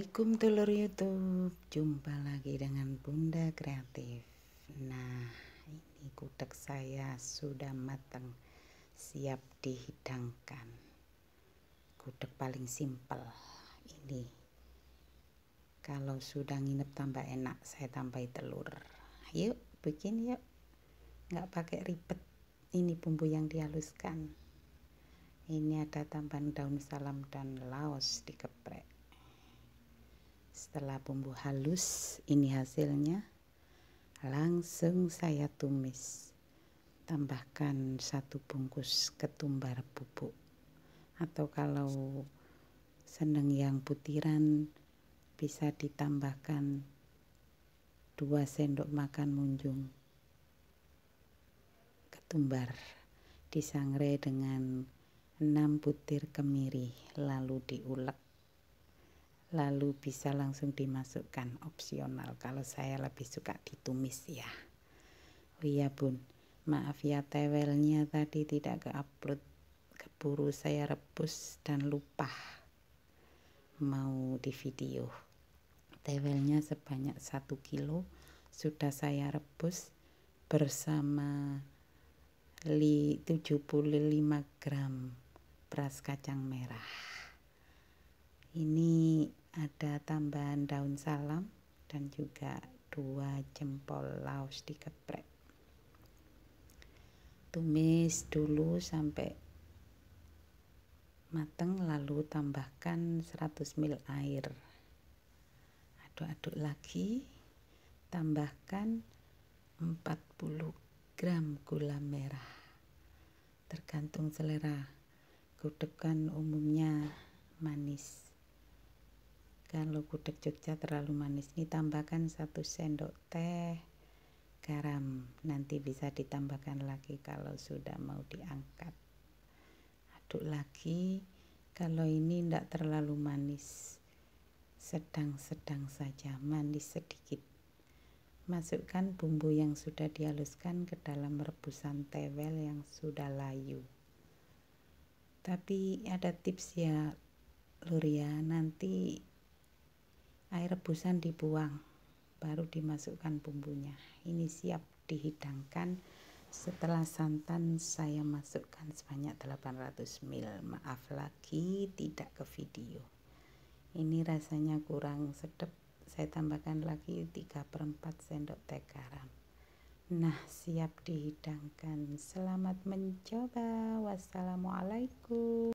Assalamualaikum telur YouTube Jumpa lagi dengan Bunda Kreatif Nah ini gudeg saya sudah matang Siap dihidangkan Gudeg paling simpel Ini Kalau sudah nginep tambah enak Saya tambahi telur Yuk bikin yuk Nggak pakai ribet Ini bumbu yang dihaluskan Ini ada tambahan daun salam dan laos dikepres setelah bumbu halus, ini hasilnya. Langsung saya tumis. Tambahkan satu bungkus ketumbar bubuk. Atau kalau seneng yang butiran bisa ditambahkan dua sendok makan munjung ketumbar disangrai dengan 6 butir kemiri lalu diulek lalu bisa langsung dimasukkan opsional kalau saya lebih suka ditumis ya oh iya bun maaf ya tewelnya tadi tidak ke upload keburu saya rebus dan lupa mau di video tewelnya sebanyak 1 kilo sudah saya rebus bersama 75 gram beras kacang merah ini ada tambahan daun salam dan juga dua jempol laos dikeprek tumis dulu sampai mateng lalu tambahkan 100 ml air aduk-aduk lagi tambahkan 40 gram gula merah tergantung selera gudeg umumnya manis Jangan lo gudeg Jogja terlalu manis. Ini tambahkan satu sendok teh garam. Nanti bisa ditambahkan lagi kalau sudah mau diangkat. Aduk lagi. Kalau ini tidak terlalu manis, sedang-sedang saja, manis sedikit. Masukkan bumbu yang sudah dihaluskan ke dalam rebusan tewel yang sudah layu. Tapi ada tips ya, Luria, nanti rebusan dibuang, baru dimasukkan bumbunya. Ini siap dihidangkan setelah santan saya masukkan sebanyak 800 ml. Maaf lagi tidak ke video. Ini rasanya kurang sedap. Saya tambahkan lagi 3 per 4 sendok teh garam. Nah, siap dihidangkan. Selamat mencoba. Wassalamualaikum.